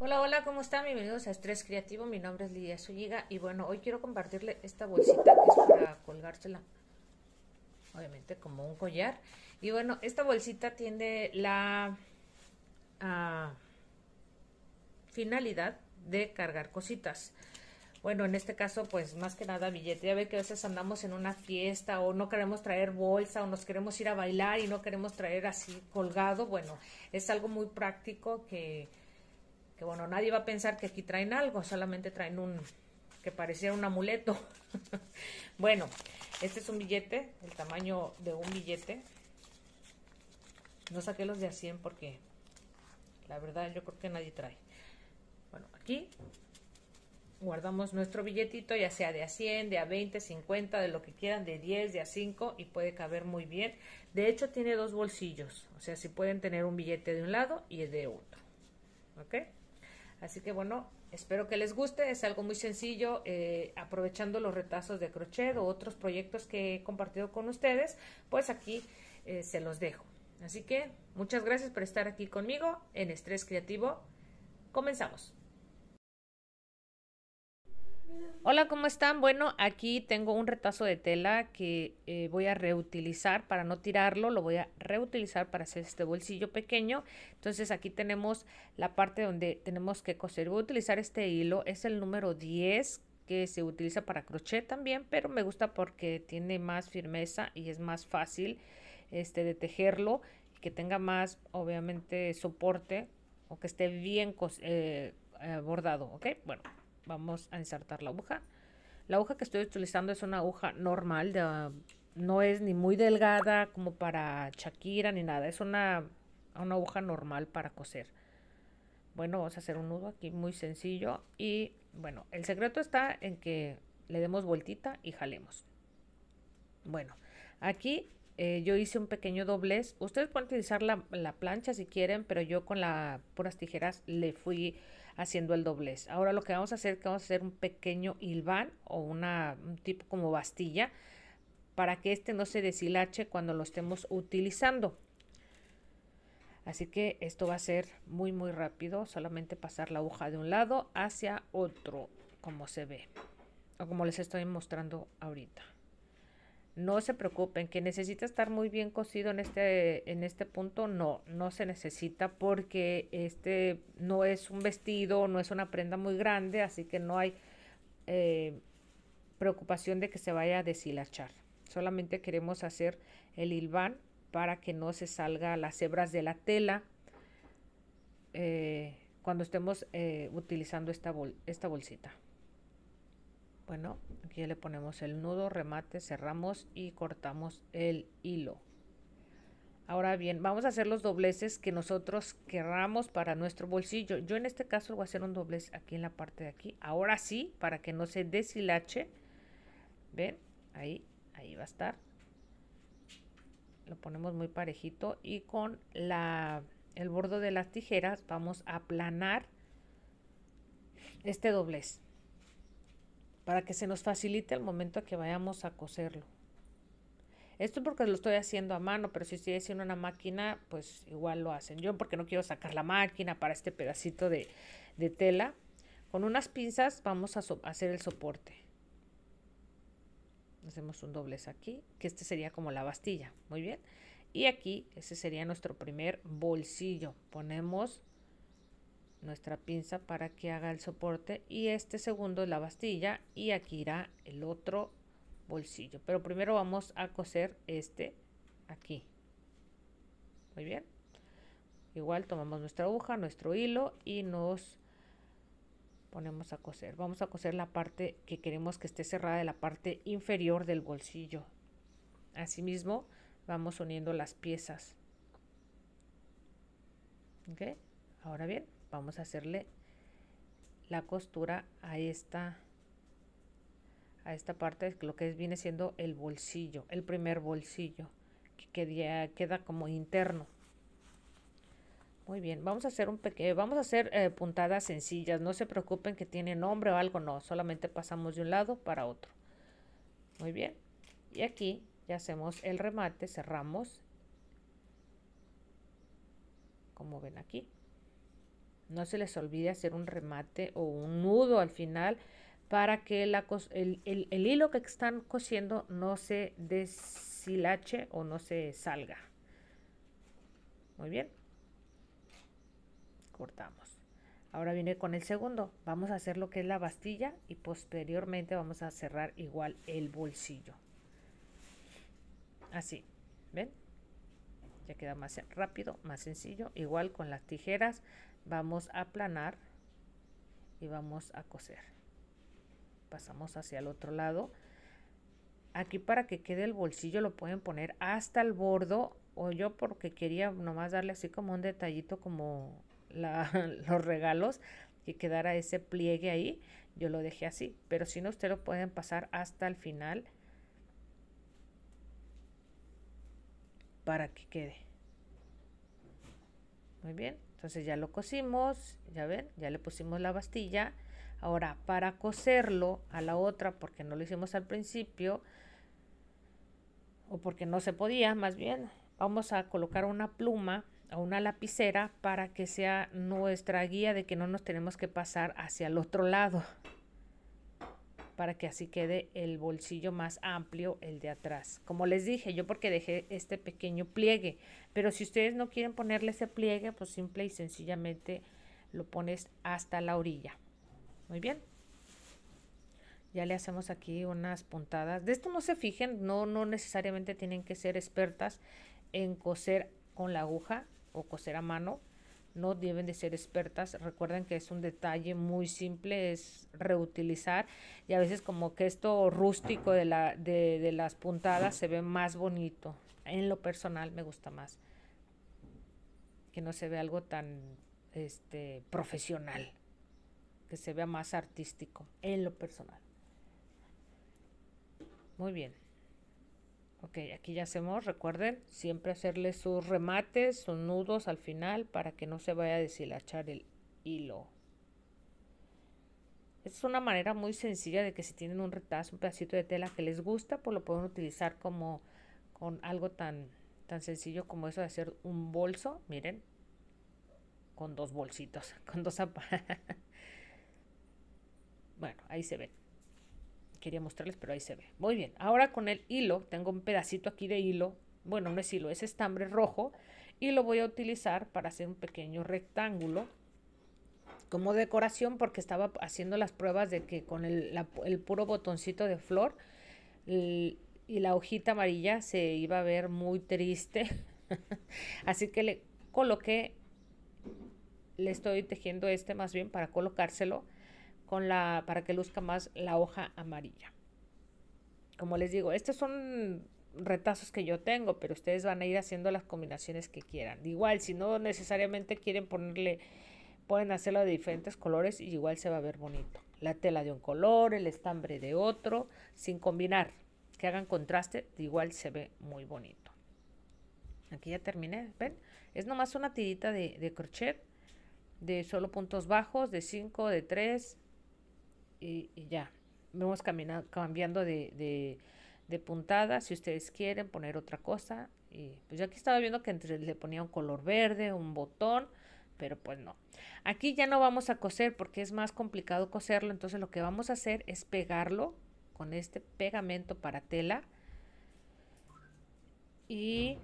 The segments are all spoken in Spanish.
Hola, hola, ¿cómo están? Bienvenidos a Estrés Creativo. Mi nombre es Lidia Zúñiga y bueno, hoy quiero compartirle esta bolsita que es para colgársela, obviamente como un collar. Y bueno, esta bolsita tiene la ah, finalidad de cargar cositas. Bueno, en este caso, pues más que nada billete. Ya ve que a veces andamos en una fiesta o no queremos traer bolsa o nos queremos ir a bailar y no queremos traer así colgado. Bueno, es algo muy práctico que que bueno, nadie va a pensar que aquí traen algo, solamente traen un que pareciera un amuleto. bueno, este es un billete, el tamaño de un billete. No saqué los de a 100 porque la verdad yo creo que nadie trae. Bueno, aquí guardamos nuestro billetito, ya sea de a 100, de a 20, 50, de lo que quieran, de 10, de a 5 y puede caber muy bien. De hecho tiene dos bolsillos, o sea, si pueden tener un billete de un lado y de otro. ¿Ok? Así que bueno, espero que les guste. Es algo muy sencillo, eh, aprovechando los retazos de crochet o otros proyectos que he compartido con ustedes, pues aquí eh, se los dejo. Así que muchas gracias por estar aquí conmigo en Estrés Creativo. Comenzamos. Hola, ¿cómo están? Bueno, aquí tengo un retazo de tela que eh, voy a reutilizar para no tirarlo, lo voy a reutilizar para hacer este bolsillo pequeño. Entonces aquí tenemos la parte donde tenemos que coser. Voy a utilizar este hilo, es el número 10 que se utiliza para crochet también, pero me gusta porque tiene más firmeza y es más fácil este, de tejerlo que tenga más, obviamente, soporte o que esté bien eh, eh, bordado, ¿ok? Bueno, Vamos a insertar la aguja. La aguja que estoy utilizando es una aguja normal, no es ni muy delgada como para Shakira ni nada, es una, una aguja normal para coser. Bueno, vamos a hacer un nudo aquí muy sencillo y bueno, el secreto está en que le demos vueltita y jalemos. Bueno, aquí eh, yo hice un pequeño doblez. Ustedes pueden utilizar la, la, plancha si quieren, pero yo con las puras tijeras le fui haciendo el doblez. Ahora lo que vamos a hacer es que vamos a hacer un pequeño hilván o una, un tipo como bastilla para que este no se deshilache cuando lo estemos utilizando. Así que esto va a ser muy muy rápido, solamente pasar la aguja de un lado hacia otro, como se ve, o como les estoy mostrando ahorita. No se preocupen, que necesita estar muy bien cocido en este, en este punto, no, no se necesita porque este no es un vestido, no es una prenda muy grande, así que no hay eh, preocupación de que se vaya a deshilachar. Solamente queremos hacer el hilván para que no se salga las hebras de la tela eh, cuando estemos eh, utilizando esta, esta bolsita. Bueno, aquí le ponemos el nudo, remate, cerramos y cortamos el hilo. Ahora bien, vamos a hacer los dobleces que nosotros querramos para nuestro bolsillo. Yo en este caso voy a hacer un doblez aquí en la parte de aquí. Ahora sí, para que no se deshilache. ¿Ven? Ahí, ahí va a estar. Lo ponemos muy parejito y con la, el borde de las tijeras vamos a aplanar este doblez para que se nos facilite el momento que vayamos a coserlo. Esto porque lo estoy haciendo a mano, pero si estoy haciendo una máquina, pues igual lo hacen. Yo porque no quiero sacar la máquina para este pedacito de, tela, con unas pinzas vamos a hacer el soporte. Hacemos un doblez aquí, que este sería como la bastilla, muy bien. Y aquí, ese sería nuestro primer bolsillo. Ponemos nuestra pinza para que haga el soporte y este segundo es la bastilla y aquí irá el otro bolsillo pero primero vamos a coser este aquí muy bien igual tomamos nuestra aguja nuestro hilo y nos ponemos a coser vamos a coser la parte que queremos que esté cerrada de la parte inferior del bolsillo asimismo vamos uniendo las piezas ahora bien vamos a hacerle la costura a esta a esta parte lo que viene siendo el bolsillo el primer bolsillo que queda, queda como interno muy bien vamos a hacer un pequeño vamos a hacer eh, puntadas sencillas no se preocupen que tiene nombre o algo no solamente pasamos de un lado para otro muy bien y aquí ya hacemos el remate cerramos como ven aquí no se les olvide hacer un remate o un nudo al final para que la el, el, el, hilo que están cosiendo no se deshilache o no se salga. Muy bien. Cortamos. Ahora viene con el segundo. Vamos a hacer lo que es la bastilla y posteriormente vamos a cerrar igual el bolsillo. Así. ¿Ven? Ya queda más rápido, más sencillo. Igual con las tijeras Vamos a aplanar y vamos a coser. Pasamos hacia el otro lado. Aquí para que quede el bolsillo lo pueden poner hasta el bordo o yo porque quería nomás darle así como un detallito como los regalos que quedara ese pliegue ahí, yo lo dejé así, pero si no ustedes lo pueden pasar hasta el final para que quede. Muy bien. Entonces ya lo cosimos, ya ven, ya le pusimos la bastilla. Ahora, para coserlo a la otra, porque no lo hicimos al principio, o porque no se podía, más bien, vamos a colocar una pluma o una lapicera para que sea nuestra guía de que no nos tenemos que pasar hacia el otro lado para que así quede el bolsillo más amplio, el de atrás. Como les dije, yo porque dejé este pequeño pliegue, pero si ustedes no quieren ponerle ese pliegue, pues simple y sencillamente lo pones hasta la orilla. Muy bien. Ya le hacemos aquí unas puntadas. De esto no se fijen, no, no necesariamente tienen que ser expertas en coser con la aguja o coser a mano no deben de ser expertas. Recuerden que es un detalle muy simple, es reutilizar y a veces como que esto rústico de, la, de, las puntadas se ve más bonito. En lo personal me gusta más. Que no se vea algo tan este, profesional, que se vea más artístico, en lo personal. Muy bien. Ok, aquí ya hacemos, recuerden, siempre hacerle sus remates, sus nudos al final para que no se vaya a deshilachar el hilo. Es una manera muy sencilla de que si tienen un retazo, un pedacito de tela que les gusta, pues lo pueden utilizar como con algo tan, tan sencillo como eso de hacer un bolso, miren, con dos bolsitos, con dos zapatos. bueno, ahí se ve quería mostrarles, pero ahí se ve. Muy bien, ahora con el hilo, tengo un pedacito aquí de hilo, bueno, no es hilo, es estambre rojo, y lo voy a utilizar para hacer un pequeño rectángulo como decoración porque estaba haciendo las pruebas de que con el, puro botoncito de flor y la hojita amarilla se iba a ver muy triste. Así que le coloqué, le estoy tejiendo este más bien para colocárselo con la, para que luzca más la hoja amarilla. Como les digo, estos son retazos que yo tengo, pero ustedes van a ir haciendo las combinaciones que quieran. Igual, si no necesariamente quieren ponerle, pueden hacerlo de diferentes colores y igual se va a ver bonito. La tela de un color, el estambre de otro, sin combinar, que hagan contraste, igual se ve muy bonito. Aquí ya terminé, ven, es nomás una tirita de, de crochet, de solo puntos bajos, de 5, de 3, y, ya. Vamos cambiando de, de, puntada. Si ustedes quieren poner otra cosa. Y pues yo aquí estaba viendo que entre, le ponía un color verde, un botón. Pero pues no. Aquí ya no vamos a coser porque es más complicado coserlo. Entonces lo que vamos a hacer es pegarlo con este pegamento para tela. Y...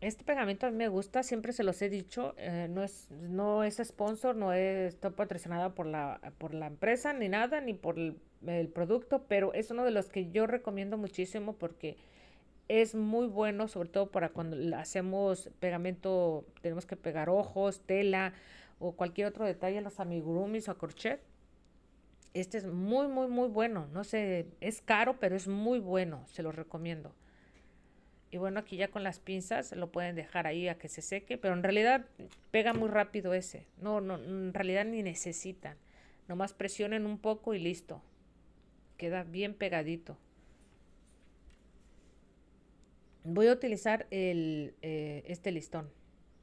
Este pegamento a mí me gusta, siempre se los he dicho, eh, no, es, no es sponsor, no es, está patrocinado por la, por la empresa ni nada, ni por el, producto, pero es uno de los que yo recomiendo muchísimo porque es muy bueno, sobre todo para cuando hacemos pegamento, tenemos que pegar ojos, tela o cualquier otro detalle, los amigurumis o a corchet. Este es muy, muy, muy bueno, no sé, es caro, pero es muy bueno, se los recomiendo. Y bueno, aquí ya con las pinzas lo pueden dejar ahí a que se seque, pero en realidad pega muy rápido ese. No, no, en realidad ni necesitan. Nomás presionen un poco y listo. Queda bien pegadito. Voy a utilizar eh, este listón.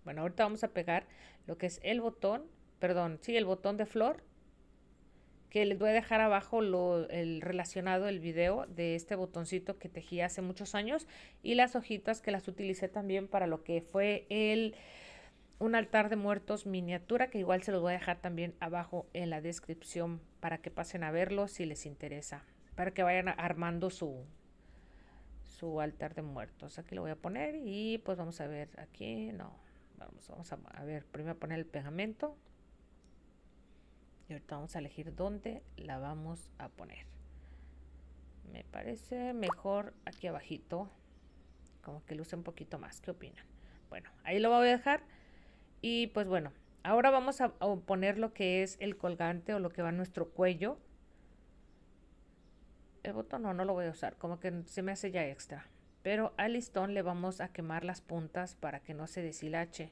Bueno, ahorita vamos a pegar lo que es el botón, perdón, sí, el botón de flor que les voy a dejar abajo lo, el relacionado el video de este botoncito que tejí hace muchos años y las hojitas que las utilicé también para lo que fue el un altar de muertos miniatura que igual se los voy a dejar también abajo en la descripción para que pasen a verlo si les interesa, para que vayan armando su su altar de muertos. Aquí lo voy a poner y pues vamos a ver aquí, no, vamos vamos a, a ver, primero poner el pegamento. Y ahorita vamos a elegir dónde la vamos a poner. Me parece mejor aquí abajito. Como que luce un poquito más. ¿Qué opinan? Bueno, ahí lo voy a dejar. Y pues bueno, ahora vamos a poner lo que es el colgante o lo que va a nuestro cuello. El botón no, no lo voy a usar. Como que se me hace ya extra. Pero al listón le vamos a quemar las puntas para que no se deshilache.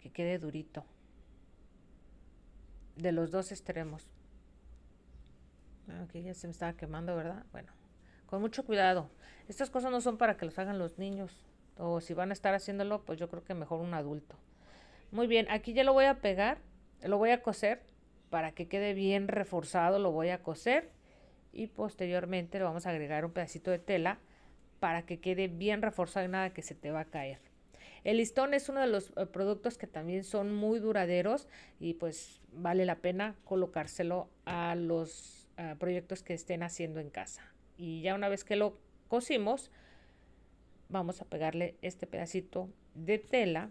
Que quede durito de los dos extremos. Aquí ya se me estaba quemando, ¿verdad? Bueno, con mucho cuidado. Estas cosas no son para que las hagan los niños. O si van a estar haciéndolo, pues yo creo que mejor un adulto. Muy bien, aquí ya lo voy a pegar, lo voy a coser para que quede bien reforzado, lo voy a coser y posteriormente le vamos a agregar un pedacito de tela para que quede bien reforzado y nada que se te va a caer. El listón es uno de los eh, productos que también son muy duraderos y pues vale la pena colocárselo a los eh, proyectos que estén haciendo en casa. Y ya una vez que lo cosimos, vamos a pegarle este pedacito de tela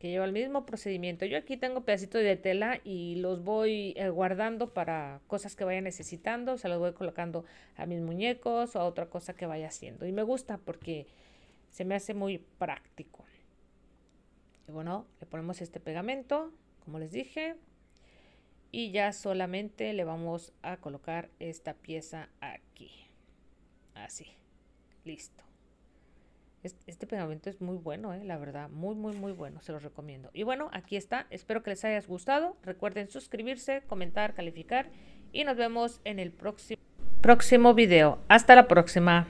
que lleva el mismo procedimiento. Yo aquí tengo pedacitos de tela y los voy eh, guardando para cosas que vaya necesitando. Se los voy colocando a mis muñecos o a otra cosa que vaya haciendo. Y me gusta porque se me hace muy práctico. Y bueno, le ponemos este pegamento, como les dije. Y ya solamente le vamos a colocar esta pieza aquí. Así. Listo. Este pegamento es muy bueno, eh, la verdad, muy, muy, muy bueno, se los recomiendo. Y bueno, aquí está, espero que les haya gustado. Recuerden suscribirse, comentar, calificar y nos vemos en el próximo, próximo video. Hasta la próxima.